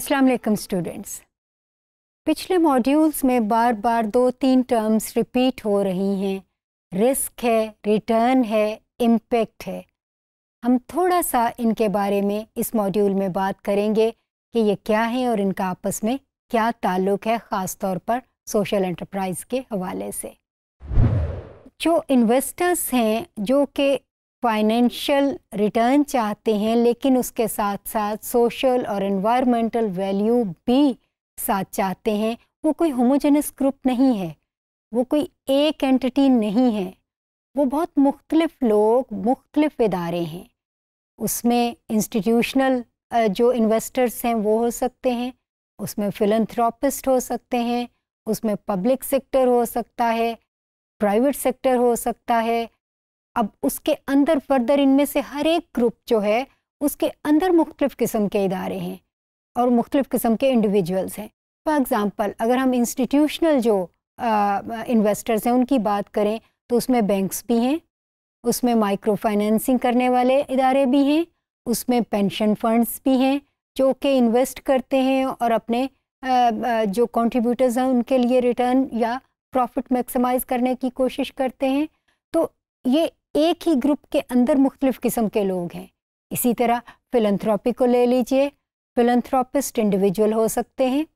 अस्सलाम वालेकुम स्टूडेंट्स पिछले मॉड्यूल्स में बार बार दो तीन टर्म्स रिपीट हो रही हैं रिस्क है रिटर्न है इम्पेक्ट है हम थोड़ा सा इनके बारे में इस मॉड्यूल में बात करेंगे कि ये क्या है और इनका आपस में क्या ताल्लुक़ है ख़ास तौर पर सोशल एंटरप्राइज के हवाले से जो इन्वेस्टर्स हैं जो कि फाइनेंशियल रिटर्न चाहते हैं लेकिन उसके साथ साथ सोशल और इन्वायरमेंटल वैल्यू भी साथ चाहते हैं वो कोई होमोजेनस ग्रुप नहीं है वो कोई एक एंटिटी नहीं है वो बहुत मुख्तलिफ लोग मुख्तलिफ इदारे हैं उसमें इंस्टीट्यूशनल जो इन्वेस्टर्स हैं वो हो सकते हैं उसमें फिलंथ्रॉपिस्ट हो सकते हैं उसमें पब्लिक सेक्टर हो सकता है प्राइवेट सेक्टर हो सकता है अब उसके अंदर फर्दर इनमें से हर एक ग्रुप जो है उसके अंदर मुख्तलिफ़ किस्म के इदारे हैं और मुख्तलिफ़ किस्म के इंडिविजुअल्स हैं फॉर एग्ज़ाम्पल अगर हम इंस्टीट्यूशनल जो इन्वेस्टर्स हैं उनकी बात करें तो उसमें बैंक्स भी हैं उसमें माइक्रो फाइनेंसिंग करने वाले इदारे भी हैं उसमें पेंशन फंड्स भी हैं जो कि इन्वेस्ट करते हैं और अपने जो कंट्रीब्यूटर्स हैं उनके लिए रिटर्न या प्रॉफिट मैक्सिमाइज करने की कोशिश करते हैं तो ये एक ही ग्रुप के अंदर मुख्तलिफ़ किस्म के लोग हैं इसी तरह फिलंथ्रॉपी को ले लीजिए फिलंथ्रॉपिस्ट इंडिविजुअल हो सकते हैं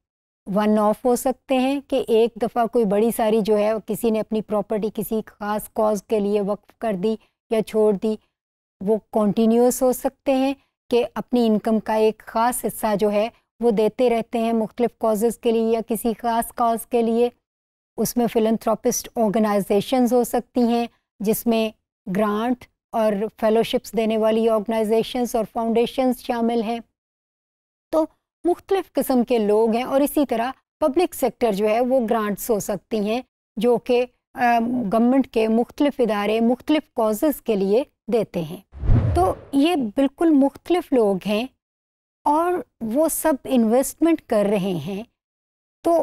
वन ऑफ हो सकते हैं कि एक दफ़ा कोई बड़ी सारी जो है किसी ने अपनी प्रॉपर्टी किसी ख़ास कॉज के लिए वक्फ कर दी या छोड़ दी वो कॉन्टीन्यूस हो सकते हैं कि अपनी इनकम का एक ख़ास हिस्सा जो है वो देते रहते हैं मुख्तलिफ़ कॉजेज़ के लिए या किसी ख़ास कॉज के लिए उसमें फिलंथ्रॉपिस्ट ऑर्गेनाइजेशंस हो सकती हैं जिसमें ग्रांट और फेलोशिप्स देने वाली ऑर्गेनाइजेशंस और फाउंडेशंस शामिल हैं तो मुख्तलिफ़ किस्म के लोग हैं और इसी तरह पब्लिक सेक्टर जो है वो ग्रांट्स हो सकती हैं जो कि गवर्नमेंट के मुख्तलिफ इदारे मुख्तलिफ कॉजेस के लिए देते हैं तो ये बिल्कुल मुख्तलिफ लोग हैं और वो सब इन्वेस्टमेंट कर रहे हैं तो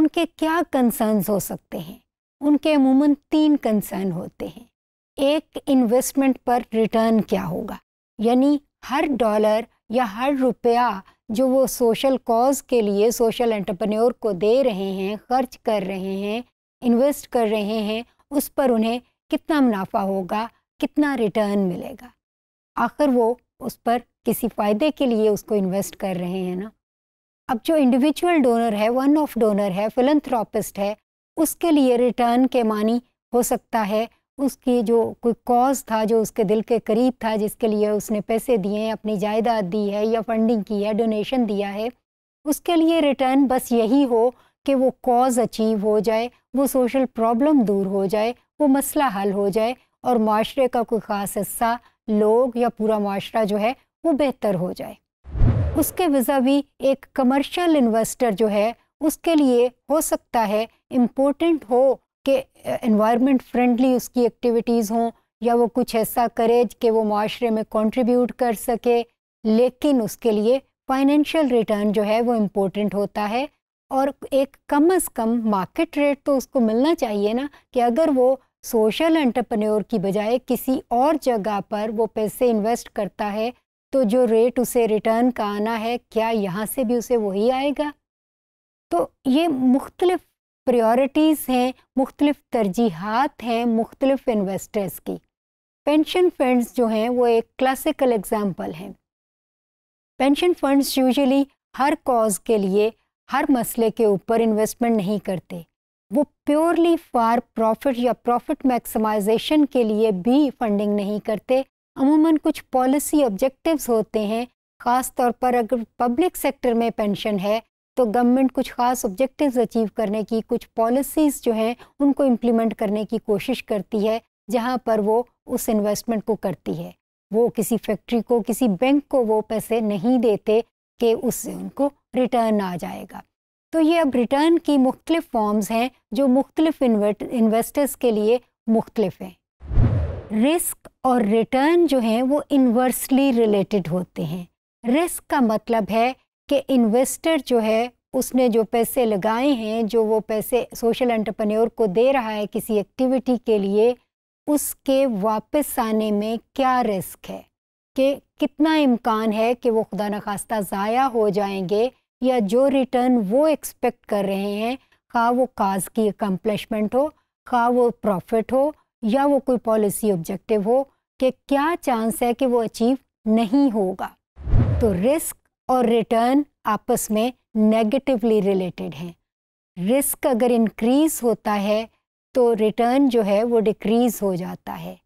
उनके क्या कंसर्न्स हो सकते हैं उनके अमूमन तीन कंसर्न होते हैं एक इन्वेस्टमेंट पर रिटर्न क्या होगा यानी हर डॉलर या हर रुपया जो वो सोशल कॉज के लिए सोशल एंटरप्रेन्योर को दे रहे हैं खर्च कर रहे हैं इन्वेस्ट कर रहे हैं उस पर उन्हें कितना मुनाफा होगा कितना रिटर्न मिलेगा आखिर वो उस पर किसी फ़ायदे के लिए उसको इन्वेस्ट कर रहे हैं ना अब जो इंडिविजुअल डोनर है वन ऑफ डोनर है फिलंथ्रॉपिस्ट है उसके लिए रिटर्न के मानी हो सकता है उसकी जो कोई कॉज था जो उसके दिल के करीब था जिसके लिए उसने पैसे दिए अपनी जायदाद दी है या फंडिंग की है डोनेशन दिया है उसके लिए रिटर्न बस यही हो कि वो कॉज अचीव हो जाए वो सोशल प्रॉब्लम दूर हो जाए वो मसला हल हो जाए और माशरे का कोई ख़ास हिस्सा लोग या पूरा माशरा जो है वो बेहतर हो जाए उसके वज़ा भी एक कमर्शल इन्वेस्टर जो है उसके लिए हो सकता है इम्पोर्टेंट हो कि इन्वायरमेंट फ्रेंडली उसकी एक्टिविटीज़ हों या वो कुछ ऐसा करे कि वो माशरे में कंट्रीब्यूट कर सके लेकिन उसके लिए फाइनेंशियल रिटर्न जो है वो इम्पोर्टेंट होता है और एक कम अज़ कम मार्केट रेट तो उसको मिलना चाहिए ना कि अगर वो सोशल एंटरप्रेन्योर की बजाय किसी और जगह पर वो पैसे इन्वेस्ट करता है तो जो रेट उसे रिटर्न का आना है क्या यहाँ से भी उसे वही आएगा तो ये मुख्तलफ़ प्रायोरिटीज़ हैं मुख्तलिफ तरजीहत हैं मुख्तलिफ इन्वेस्टर्स की पेंशन फंड्स जो हैं वो एक क्लासिकल एग्ज़ाम्पल हैं पेंशन फंड्स यूजुअली हर कॉज के लिए हर मसले के ऊपर इन्वेस्टमेंट नहीं करते वो प्योरली फॉर प्रॉफिट या प्रॉफिट मैक्सिमाइजेशन के लिए भी फंडिंग नहीं करते अमूमन कुछ पॉलिसी ऑब्जेक्टिव्स होते हैं ख़ास तौर पर अगर पब्लिक सेक्टर में पेंशन है तो गवर्नमेंट कुछ खास ऑब्जेक्टिव्स अचीव करने की कुछ पॉलिसीज़ जो हैं उनको इम्प्लीमेंट करने की कोशिश करती है जहाँ पर वो उस इन्वेस्टमेंट को करती है वो किसी फैक्ट्री को किसी बैंक को वो पैसे नहीं देते कि उससे उनको रिटर्न आ जाएगा तो ये अब रिटर्न की मुख्तलिफ फॉर्म्स हैं जो मुख्तलिफ इन्वेस्टर्स के लिए मुख्तलिफ हैं रिस्क और रिटर्न जो हैं वो इन्वर्सली रिलेटेड होते हैं रिस्क का मतलब है कि इन्वेस्टर जो है उसने जो पैसे लगाए हैं जो वो पैसे सोशल एंटरप्रेन्योर को दे रहा है किसी एक्टिविटी के लिए उसके वापस आने में क्या रिस्क है कि कितना इम्कान है कि वो खुदा न खास्ता ज़ाया हो जाएंगे या जो रिटर्न वो एक्सपेक्ट कर रहे हैं खा वो काज की अकम्पलिशमेंट हो खा वो प्रॉफिट हो या वो कोई पॉलिसी ऑब्जेक्टिव हो कि क्या चांस है कि वो अचीव नहीं होगा तो रिस्क और रिटर्न आपस में नेगेटिवली रिलेटेड हैं रिस्क अगर इंक्रीज होता है तो रिटर्न जो है वो डिक्रीज़ हो जाता है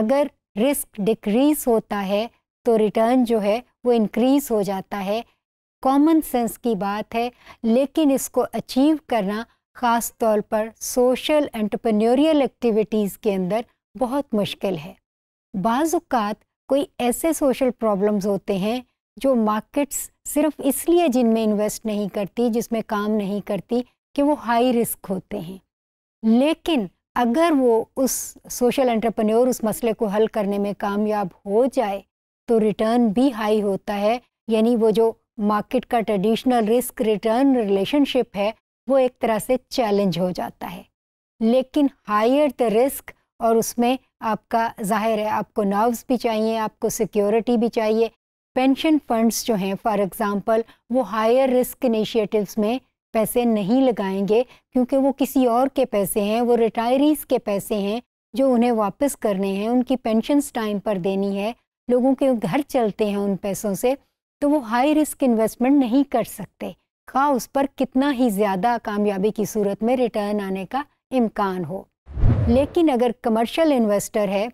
अगर रिस्क डिक्रीज़ होता है तो रिटर्न जो है वो इंक्रीज़ हो जाता है कॉमन सेंस की बात है लेकिन इसको अचीव करना ख़ास तौर पर सोशल एंटरप्रेन्योरियल एक्टिविटीज़ के अंदर बहुत मुश्किल है बाज़ात कोई ऐसे सोशल प्रॉब्लम्स होते हैं जो मार्केट्स सिर्फ इसलिए जिनमें इन्वेस्ट नहीं करती जिसमें काम नहीं करती कि वो हाई रिस्क होते हैं लेकिन अगर वो उस सोशल एंटरप्रेन्योर उस मसले को हल करने में कामयाब हो जाए तो रिटर्न भी हाई होता है यानी वो जो मार्केट का ट्रेडिशनल रिस्क रिटर्न रिलेशनशिप है वो एक तरह से चैलेंज हो जाता है लेकिन हायर द रिस्क और उसमें आपका जाहिर है आपको नर्व्स भी चाहिए आपको सिक्योरिटी भी चाहिए पेंशन फंड्स जो हैं फॉर एग्ज़ाम्पल वो हायर रिस्क इनिशिएटिव्स में पैसे नहीं लगाएंगे क्योंकि वो किसी और के पैसे हैं वो रिटायरीज़ के पैसे हैं जो उन्हें वापस करने हैं उनकी पेंशनस टाइम पर देनी है लोगों के घर चलते हैं उन पैसों से तो वो हाई रिस्क इन्वेस्टमेंट नहीं कर सकते खा हाँ, उस पर कितना ही ज़्यादा कामयाबी की सूरत में रिटर्न आने का इम्कान हो लेकिन अगर कमर्शियल इन्वेस्टर है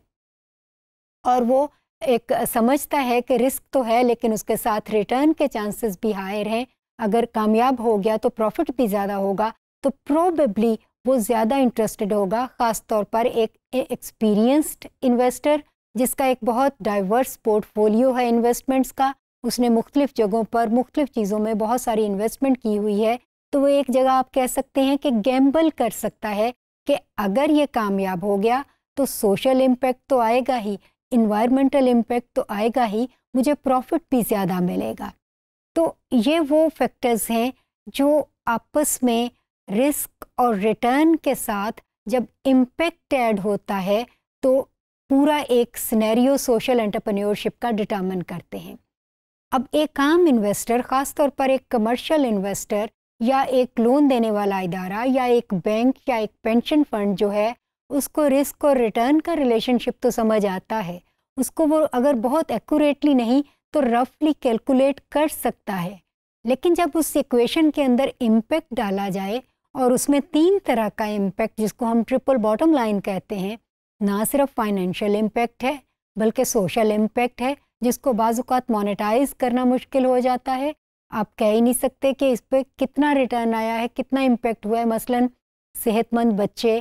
और वो एक समझता है कि रिस्क तो है लेकिन उसके साथ रिटर्न के चांसेस भी हायर हैं अगर कामयाब हो गया तो प्रॉफिट भी ज़्यादा होगा तो प्रोबेबली वो ज़्यादा इंटरेस्टेड होगा ख़ास तौर पर एक एक्सपीरियंस्ड इन्वेस्टर जिसका एक बहुत डाइवर्स पोर्टफोलियो है इन्वेस्टमेंट्स का उसने मुख्तलिफ़ जगहों पर मुख्तलिफ़ चीज़ों में बहुत सारी इन्वेस्टमेंट की हुई है तो वो एक जगह आप कह सकते हैं कि गैम्बल कर सकता है कि अगर ये कामयाब हो गया तो सोशल इम्पेक्ट तो आएगा ही इन्वायरमेंटल इम्पेक्ट तो आएगा ही मुझे प्रॉफिट भी ज़्यादा मिलेगा तो ये वो फैक्टर्स हैं जो आपस में रिस्क और रिटर्न के साथ जब इम्पेक्ट ऐड होता है तो पूरा एक सिनेरियो सोशल एंटरप्रेन्योरशिप का डिटर्मन करते हैं अब एक आम इन्वेस्टर ख़ासतौर पर एक कमर्शियल इन्वेस्टर या एक लोन देने वाला इदारा या एक बैंक या एक पेंशन फंड जो है उसको रिस्क और रिटर्न का रिलेशनशिप तो समझ आता है उसको वो अगर बहुत एक्यूरेटली नहीं तो रफली कैलकुलेट कर सकता है लेकिन जब उस इक्वेशन के अंदर इम्पैक्ट डाला जाए और उसमें तीन तरह का इम्पैक्ट जिसको हम ट्रिपल बॉटम लाइन कहते हैं ना सिर्फ फाइनेंशियल इम्पैक्ट है बल्कि सोशल इम्पैक्ट है जिसको बाज़ात मोनेटाइज करना मुश्किल हो जाता है आप कह ही नहीं सकते कि इस पर कितना रिटर्न आया है कितना इम्पैक्ट हुआ है मसलन सेहतमंद बच्चे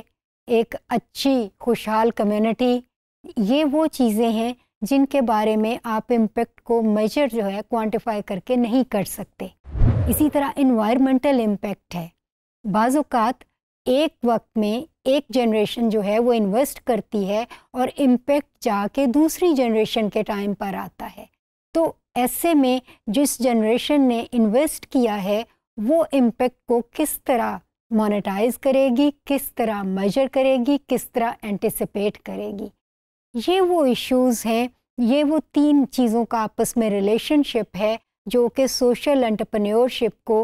एक अच्छी खुशहाल कम्युनिटी ये वो चीज़ें हैं जिनके बारे में आप इम्पेक्ट को मेजर जो है क्वांटिफाई करके नहीं कर सकते इसी तरह इन्वायरमेंटल इम्पेक्ट है बाज़ात एक वक्त में एक जनरेशन जो है वो इन्वेस्ट करती है और इम्पेक्ट जाके दूसरी जनरेशन के टाइम पर आता है तो ऐसे में जिस जनरेशन ने इन्वेस्ट किया है वो इम्पेक्ट को किस तरह मोनेटाइज करेगी किस तरह मेजर करेगी किस तरह एंटिसिपेट करेगी ये वो इश्यूज़ हैं ये वो तीन चीज़ों का आपस में रिलेशनशिप है जो कि सोशल एंटरप्रेन्योरशिप को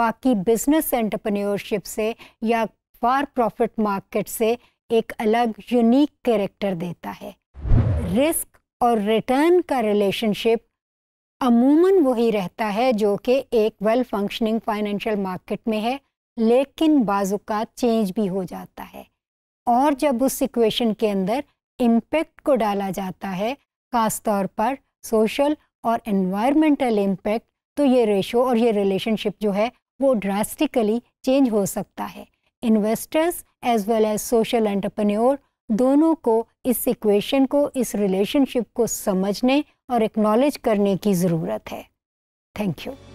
बाकी बिजनेस एंटरप्रेन्योरशिप से या फार प्रॉफिट मार्केट से एक अलग यूनिक कैरेक्टर देता है रिस्क और रिटर्न का रिलेशनशिप अमूमन वही रहता है जो कि एक वेल फंक्शनिंग फाइनेंशियल मार्केट में है लेकिन बाज़ों का चेंज भी हो जाता है और जब उस इक्वेशन के अंदर इम्पैक्ट को डाला जाता है ख़ास तौर पर सोशल और इन्वायरमेंटल इम्पैक्ट तो ये रेशो और ये रिलेशनशिप जो है वो ड्रास्टिकली चेंज हो सकता है investors as well as social entrepreneur दोनों को इस इक्वेशन को इस रिलेशनशिप को समझने और एक्नॉलेज करने की ज़रूरत है थैंक यू